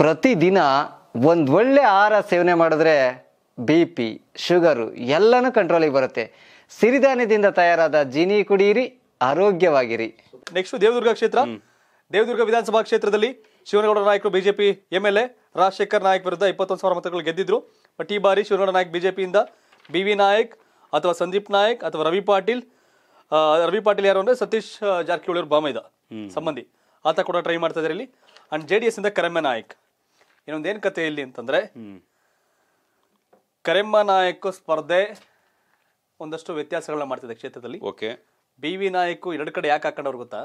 ಪ್ರತಿದಿನ ಒಂದು ಒಳ್ಳೆ ಆಹಾರ ಸೇವನೆ ಮಾಡಿದ್ರೆ ಬಿ ಪಿ ಶುಗರು ಎಲ್ಲನೂ ಕಂಟ್ರೋಲಿಗೆ ಬರುತ್ತೆ ಸಿರಿಧಾನ್ಯದಿಂದ ತಯಾರಾದ ಜೀನಿ ಕುಡಿಯಿರಿ ಆರೋಗ್ಯವಾಗಿರಿ ನೆಕ್ಸ್ಟ್ ದೇವದುರ್ಗ ಕ್ಷೇತ್ರ ದೇವದುರ್ಗ ವಿಧಾನಸಭಾ ಕ್ಷೇತ್ರದಲ್ಲಿ ಶಿವನಗೌಡ ನಾಯಕರು ಬಿಜೆಪಿ ಎ ರಾಜಶೇಖರ್ ನಾಯಕ್ ವಿರುದ್ಧ ಇಪ್ಪತ್ತೊಂದು ಸಾವಿರ ಮತಗಳು ಗೆದ್ದಿದ್ರು ಬಟ್ ಈ ಬಾರಿ ಶಿವನಗೌಡ ನಾಯಕ್ ಬಿಜೆಪಿಯಿಂದ ಬಿ ವಿ ನಾಯಕ್ ಅಥವಾ ಸಂದೀಪ್ ನಾಯಕ್ ಅಥವಾ ರವಿ ಪಾಟೀಲ್ ರವಿ ಪಾಟೀಲ್ ಯಾರು ಅಂದ್ರೆ ಸತೀಶ್ ಜಾರಕಿಹೊಳಿ ಅವರು ಬಾಮ ಸಂಬಂಧಿ ಆತ ಕೂಡ ಟ್ರೈ ಮಾಡ್ತಾ ಇದ್ದಾರೆ ಇಲ್ಲಿ ಅಂಡ್ ಜೆ ಡಿ ಎಸ್ ಇಂದ ಕರಮ್ಯ ನಾಯಕ್ ಇನ್ನೊಂದು ಏನು ಕತೆ ಇಲ್ಲಿ ಅಂತಂದ್ರೆ ಕರೆಮ್ಮ ನಾಯಕ ಸ್ಪರ್ಧೆ ಒಂದಷ್ಟು ವ್ಯತ್ಯಾಸಗಳನ್ನ ಮಾಡ್ತಿದೆ ಕ್ಷೇತ್ರದಲ್ಲಿ ಓಕೆ ಬಿ ವಿ ನಾಯಕ್ ಎರಡು ಕಡೆ ಯಾಕೆ ಹಾಕೊಂಡವ್ರು ಗೊತ್ತಾ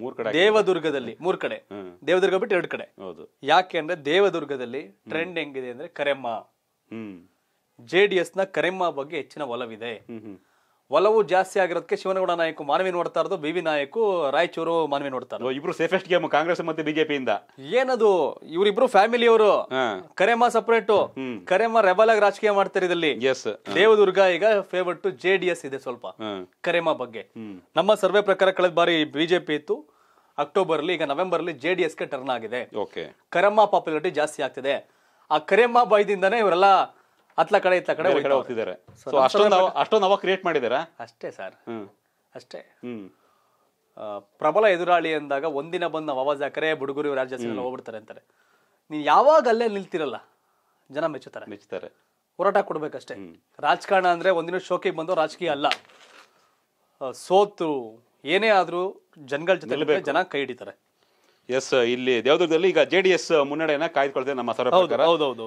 ಮೂರ್ ಕಡೆ ದೇವದುರ್ಗದಲ್ಲಿ ಮೂರ್ ಕಡೆ ದೇವದುರ್ಗ ಬಿಟ್ಟು ಎರಡು ಕಡೆ ಹೌದು ಯಾಕೆ ಅಂದ್ರೆ ದೇವದುರ್ಗದಲ್ಲಿ ಟ್ರೆಂಡ್ ಹೆಂಗಿದೆ ಅಂದ್ರೆ ಕರೆಮ್ಮ ಜೆ ಡಿ ನ ಕರೆಮ್ಮ ಬಗ್ಗೆ ಹೆಚ್ಚಿನ ಒಲವಿದೆ ಒಲವು ಜಾಸ್ತಿ ಆಗಿರೋದಕ್ಕೆ ಶಿವನಗೌಡ ನಾಯಕ ಮನವಿ ನೋಡ್ತಾ ಇರೋದು ಬಿ ವಿ ನಾಯಕು ರಾಯಚೂರು ಮನವಿ ನೋಡ್ತಾರೆ ಇಬ್ರು ಸೇಫೆಸ್ಟ್ ಗೇಮ್ ಕಾಂಗ್ರೆಸ್ ಮತ್ತೆ ಬಿಜೆಪಿಯಿಂದ ಏನದು ಇವರಿಬ್ರು ಅವರು ಕರೆಮ ಸಪರೇಟ್ ಕರೆಮ ರೆಬಲ್ ಆಗಿ ರಾಜಕೀಯ ಮಾಡ್ತಾರೆ ಇದರಲ್ಲಿ ದೇವದುರ್ಗ ಈಗ ಫೇವರ್ಟ್ ಜೆ ಡಿ ಎಸ್ ಇದೆ ಸ್ವಲ್ಪ ಕರೆಮ ಬಗ್ಗೆ ನಮ್ಮ ಸರ್ವೆ ಪ್ರಕಾರ ಕಳೆದ ಬಾರಿ ಬಿಜೆಪಿ ಇತ್ತು ಅಕ್ಟೋಬರ್ ಈಗ ನವೆಂಬರ್ ಅಲ್ಲಿ ಜೆ ಡಿ ಎಸ್ ಗೆ ಟರ್ನ್ ಆಗಿದೆ ಕರೆಮ ಪಾಪ್ಯುಲಾರಿಟಿ ಜಾಸ್ತಿ ಆಗ್ತಿದೆ ಆ ಕರೆಮ ಬಾಯ್ದಿಂದಾನೇ ಇವರೆಲ್ಲ ಅತ್ಲ ಕಡೆ ಇತ್ತ ಕಡೆ ಕಡೆ ಹೋಗ್ತಿದ್ದಾರೆ ಸೊ ಅಷ್ಟೊಂದು ಅಷ್ಟೊಂದು ಅವಾಗ ಕ್ರಿಯೇಟ್ ಮಾಡಿದ್ದಾರೆ ಅಷ್ಟೇ ಸರ್ ಅಷ್ಟೇ ಪ್ರಬಲ ಎದುರಾಳಿ ಅಂದಾಗ ಒಂದಿನ ಬಂದು ನಾವು ಅವಾಜ್ ಹಾಕರೆ ಬುಡುಗುರಿ ರಾಜ್ಯ ಹೋಗ್ಬಿಡ್ತಾರೆ ಅಂತಾರೆ ನೀನು ಯಾವಾಗ ಅಲ್ಲೇ ನಿಲ್ತಿರಲ್ಲ ಜನ ಮೆಚ್ಚುತ್ತಾರೆ ಮೆಚ್ಚುತ್ತಾರೆ ಹೋರಾಟ ಕೊಡ್ಬೇಕಷ್ಟೇ ರಾಜಕಾರಣ ಅಂದ್ರೆ ಒಂದಿನ ಶೋಕಿಗೆ ಬಂದು ರಾಜಕೀಯ ಅಲ್ಲ ಸೋತು ಏನೇ ಆದ್ರೂ ಜನಗಳ ಜೊತೆ ಜನ ಕೈ ಹಿಡಿತಾರೆ ಎಸ್ ಇಲ್ಲಿ ದೇವದುರ್ಗದಲ್ಲಿ ಈಗ ಜೆಡಿಎಸ್ ಮುನ್ನಡೆಯನ್ನ ಕಾಯ್ದುಕೊಳ್ತೇವೆ ನಮ್ಮ ಹೌದು ಹೌದು